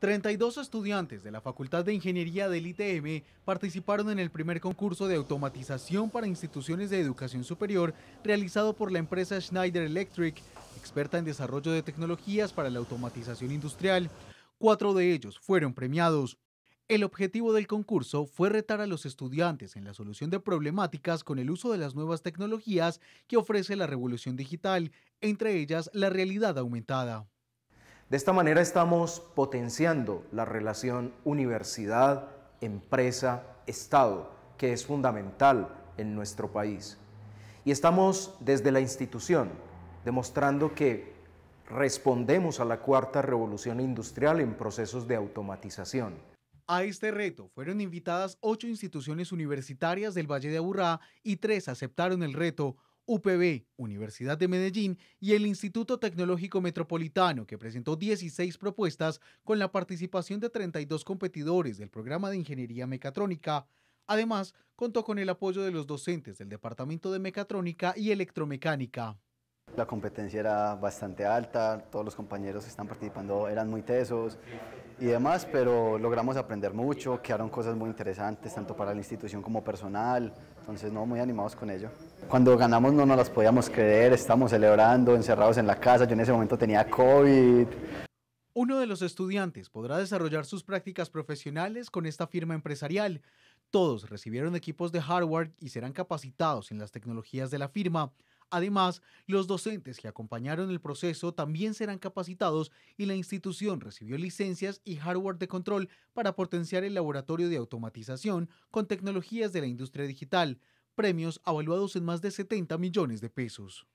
32 estudiantes de la Facultad de Ingeniería del ITM participaron en el primer concurso de automatización para instituciones de educación superior realizado por la empresa Schneider Electric, experta en desarrollo de tecnologías para la automatización industrial. Cuatro de ellos fueron premiados. El objetivo del concurso fue retar a los estudiantes en la solución de problemáticas con el uso de las nuevas tecnologías que ofrece la revolución digital, entre ellas la realidad aumentada. De esta manera estamos potenciando la relación universidad, empresa, Estado, que es fundamental en nuestro país. Y estamos desde la institución demostrando que respondemos a la cuarta revolución industrial en procesos de automatización. A este reto fueron invitadas ocho instituciones universitarias del Valle de Aburrá y tres aceptaron el reto UPB, Universidad de Medellín y el Instituto Tecnológico Metropolitano, que presentó 16 propuestas con la participación de 32 competidores del programa de Ingeniería Mecatrónica. Además, contó con el apoyo de los docentes del Departamento de Mecatrónica y Electromecánica. La competencia era bastante alta, todos los compañeros que están participando eran muy tesos y demás, pero logramos aprender mucho, quedaron cosas muy interesantes, tanto para la institución como personal, entonces no, muy animados con ello. Cuando ganamos no nos las podíamos creer, estamos celebrando, encerrados en la casa, yo en ese momento tenía COVID. Uno de los estudiantes podrá desarrollar sus prácticas profesionales con esta firma empresarial. Todos recibieron equipos de hardware y serán capacitados en las tecnologías de la firma Además, los docentes que acompañaron el proceso también serán capacitados y la institución recibió licencias y hardware de control para potenciar el laboratorio de automatización con tecnologías de la industria digital, premios avaluados en más de 70 millones de pesos.